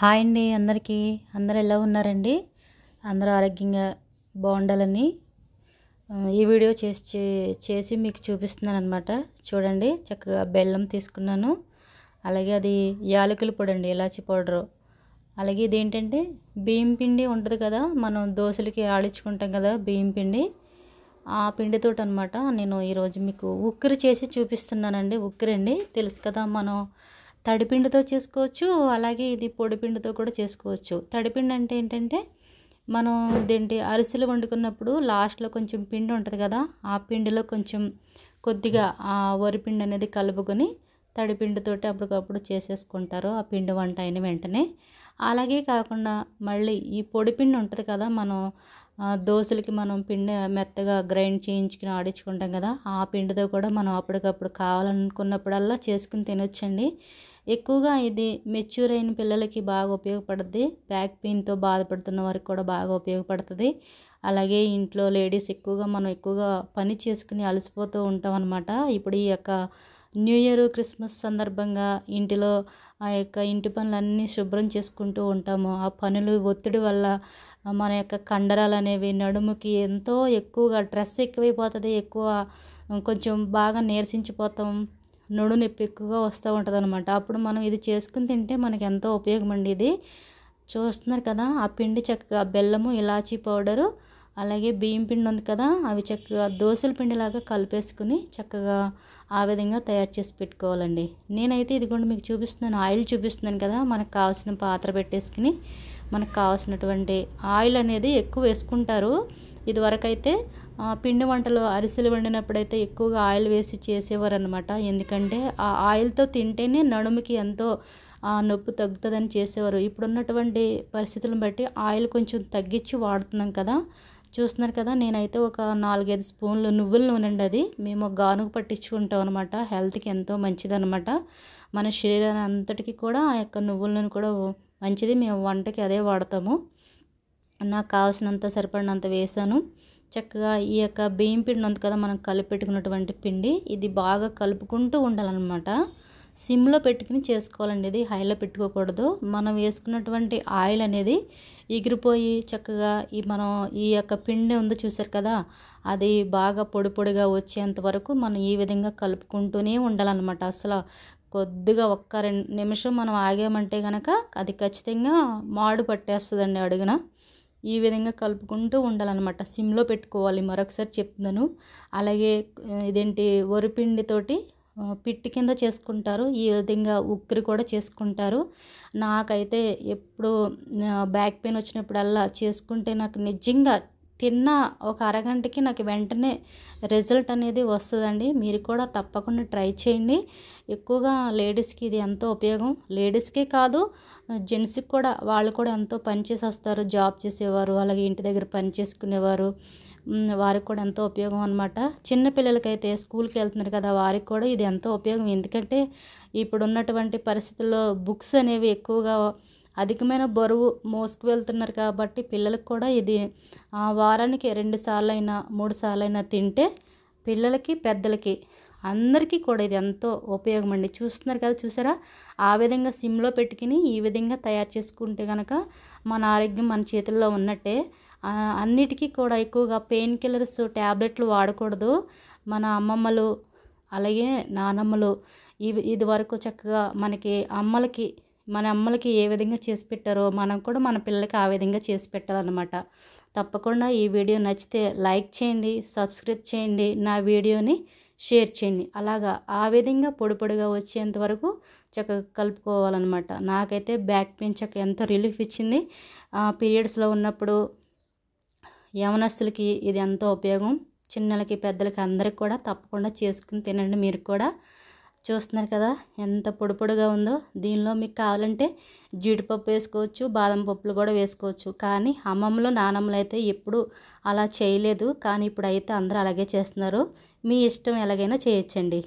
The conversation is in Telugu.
హాయ్ అండి అందరికీ అందరు ఎలా ఉన్నారండి అందరూ ఆరోగ్యంగా బాగుండాలని ఈ వీడియో చేసి చేసి మీకు చూపిస్తున్నాను అనమాట చూడండి చక్కగా బెల్లం తీసుకున్నాను అలాగే అది యాలకుల పొడి అండి ఇలాచి పౌడరు అలాగే ఇది ఏంటంటే బియ్యం పిండి ఉంటుంది కదా మనం దోశలకి ఆడించుకుంటాం కదా బియ్యం పిండి ఆ పిండితో అనమాట నేను ఈరోజు మీకు ఉక్కిరి చేసి చూపిస్తున్నానండి ఉక్కిరండి తెలుసు కదా మనం తడిపిండితో చేసుకోవచ్చు అలాగే ఇది పొడిపిండితో కూడా చేసుకోవచ్చు తడిపిండి అంటే ఏంటంటే మనం దేంటి అరిసెలు వండుకున్నప్పుడు లాస్ట్లో కొంచెం పిండి ఉంటుంది కదా ఆ పిండిలో కొంచెం కొద్దిగా ఆ వరిపిండి అనేది కలుపుకొని తడిపిండితోటి అప్పటికప్పుడు చేసేసుకుంటారు ఆ పిండి వంట అయిన వెంటనే అలాగే కాకుండా మళ్ళీ ఈ పొడిపిండి ఉంటుంది కదా మనం దోశలకి మనం పిండి మెత్తగా గ్రైండ్ చేయించుకుని ఆడించుకుంటాం కదా ఆ పిండితో కూడా మనం అప్పటికప్పుడు కావాలనుకున్నప్పుడల్లా చేసుకుని తినొచ్చండి ఎక్కువగా ఇది మెచ్యూర్ అయిన పిల్లలకి బాగా ఉపయోగపడుద్ది బ్యాక్ పెయిన్తో బాధపడుతున్న వారికి కూడా బాగా ఉపయోగపడుతుంది అలాగే ఇంట్లో లేడీస్ ఎక్కువగా మనం ఎక్కువగా పని చేసుకుని అలసిపోతూ ఉంటాం అనమాట ఇప్పుడు ఈ యొక్క న్యూ ఇయర్ క్రిస్మస్ సందర్భంగా ఇంటిలో ఆ యొక్క ఇంటి పనులన్నీ శుభ్రం చేసుకుంటూ ఉంటాము ఆ పనులు ఒత్తిడి వల్ల మన యొక్క కండరాలు అనేవి నడుముకి ఎంతో ఎక్కువగా డ్రెస్ ఎక్కువైపోతుంది ఎక్కువ కొంచెం బాగా నీరసించిపోతాం నొడు నొప్పి ఎక్కువగా వస్తూ ఉంటుంది అనమాట అప్పుడు మనం ఇది చేసుకుని తింటే మనకి ఎంతో ఉపయోగం అండి ఇది చూస్తున్నారు కదా ఆ పిండి చక్కగా బెల్లము ఇలాచీ పౌడరు అలాగే బియ్యం పిండి ఉంది కదా అవి చక్కగా దోశల పిండిలాగా కలిపేసుకుని చక్కగా ఆ విధంగా తయారు చేసి పెట్టుకోవాలండి నేనైతే ఇది కూడా మీకు చూపిస్తున్నాను ఆయిల్ చూపిస్తున్నాను కదా మనకు కావాల్సిన పాత్ర పెట్టేసుకుని మనకు కావాల్సినటువంటి ఆయిల్ అనేది ఎక్కువ వేసుకుంటారు ఇదివరకైతే పిండి వంటలు అరిసెలు వండినప్పుడైతే ఎక్కువగా ఆయిల్ వేసి చేసేవారు అనమాట ఎందుకంటే ఆ ఆయిల్తో తింటేనే నడుముకి ఎంతో నొప్పి తగ్గుతుందని చేసేవారు ఇప్పుడున్నటువంటి పరిస్థితులను బట్టి ఆయిల్ కొంచెం తగ్గించి వాడుతున్నాం కదా చూస్తున్నారు కదా నేనైతే ఒక నాలుగైదు స్పూన్లు నువ్వుల నూనె అండి అది మేము గానుగ పట్టించుకుంటాం అనమాట హెల్త్కి ఎంతో మంచిదనమాట మన శరీరాన్ని అంతటికి కూడా ఆ యొక్క నువ్వుల నూనె కూడా మంచిది మేము వంటకి అదే వాడతాము నాకు కావాల్సినంత సరిపడినంత వేసాను చక్కగా ఈ యొక్క బియ్యం పిండి ఉంది కదా మనం కలిపి పెట్టుకున్నటువంటి పిండి ఇది బాగా కలుపుకుంటూ ఉండాలన్నమాట సిమ్లో పెట్టుకుని చేసుకోవాలండి ఇది హైలో పెట్టుకోకూడదు మనం వేసుకున్నటువంటి ఆయిల్ అనేది ఎగిరిపోయి చక్కగా ఈ మనం ఈ యొక్క పిండి ఉందో చూసారు కదా అది బాగా పొడి పొడిగా వచ్చేంత వరకు మనం ఈ విధంగా కలుపుకుంటూనే ఉండాలన్నమాట అసలు కొద్దిగా ఒక్క రెండు నిమిషం మనం ఆగామంటే కనుక అది ఖచ్చితంగా మాడు పట్టేస్తుందండి అడుగున ఈ విధంగా కలుపుకుంటూ ఉండాలన్నమాట సిమ్లో పెట్టుకోవాలి మరొకసారి చెప్తున్నాను అలాగే ఇదేంటి వరిపిండితోటి పిట్టి కింద చేసుకుంటారు ఈ విధంగా ఉక్కిరి కూడా చేసుకుంటారు నాకైతే ఎప్పుడు బ్యాక్ పెయిన్ వచ్చినప్పుడల్లా చేసుకుంటే నాకు నిజంగా తిన్న ఒక అరగంటకి నాకు వెంటనే రిజల్ట్ అనేది వస్తుందండి మీరు కూడా తప్పకుండా ట్రై చేయండి ఎక్కువగా లేడీస్కి ఇది ఎంతో ఉపయోగం లేడీస్కే కాదు జెంట్స్కి కూడా వాళ్ళు కూడా ఎంతో పనిచేసి వస్తారు జాబ్ చేసేవారు అలాగే ఇంటి దగ్గర పని చేసుకునేవారు వారికి కూడా ఎంతో ఉపయోగం అనమాట చిన్నపిల్లలకైతే స్కూల్కి వెళ్తున్నారు కదా వారికి కూడా ఇది ఎంతో ఉపయోగం ఎందుకంటే ఇప్పుడు ఉన్నటువంటి పరిస్థితుల్లో బుక్స్ అనేవి ఎక్కువగా అధికమైన బరువు మోసుకు వెళ్తున్నారు కాబట్టి పిల్లలకు కూడా ఇది వారానికి రెండు సార్లు అయినా మూడు సార్లు అయినా తింటే పిల్లలకి పెద్దలకి అందరికీ కూడా ఇది ఎంతో ఉపయోగం అండి చూస్తున్నారు కదా చూసారా ఆ విధంగా సిమ్లో పెట్టుకుని ఈ విధంగా తయారు చేసుకుంటే కనుక మన ఆరోగ్యం మన చేతుల్లో ఉన్నట్టే అన్నిటికీ కూడా ఎక్కువగా పెయిన్ కిల్లర్స్ ట్యాబ్లెట్లు వాడకూడదు మన అమ్మమ్మలు అలాగే నానమ్మలు ఇవి ఇది వరకు చక్కగా మనకి అమ్మలకి మన అమ్మలకి ఏ విధంగా చేసి పెట్టారో మనం కూడా మన పిల్లలకి ఆ విధంగా చేసి పెట్టాలన్నమాట తప్పకుండా ఈ వీడియో నచ్చితే లైక్ చేయండి సబ్స్క్రైబ్ చేయండి నా వీడియోని షేర్ చేయండి అలాగా ఆ విధంగా పొడి పొడిగా వచ్చేంత వరకు చక్కగా కలుపుకోవాలన్నమాట నాకైతే బ్యాక్ పెయిన్ చక్క ఎంతో రిలీఫ్ ఇచ్చింది పీరియడ్స్లో ఉన్నప్పుడు యవనస్తులకి ఇది ఎంతో ఉపయోగం చిన్నలకి పెద్దలకి అందరికి కూడా తప్పకుండా చేసుకుని తినండి మీరు కూడా చూస్తున్నారు కదా ఎంత పొడి పొడిగా ఉందో దీనిలో మీకు కావాలంటే జీడిపప్పు వేసుకోవచ్చు బాదం పప్పులు కూడా వేసుకోవచ్చు కానీ అమ్మమ్మలు నానమ్మలు అయితే ఎప్పుడు అలా చేయలేదు కానీ ఇప్పుడైతే అందరూ అలాగే చేస్తున్నారు మీ ఇష్టం ఎలాగైనా చేయొచ్చండి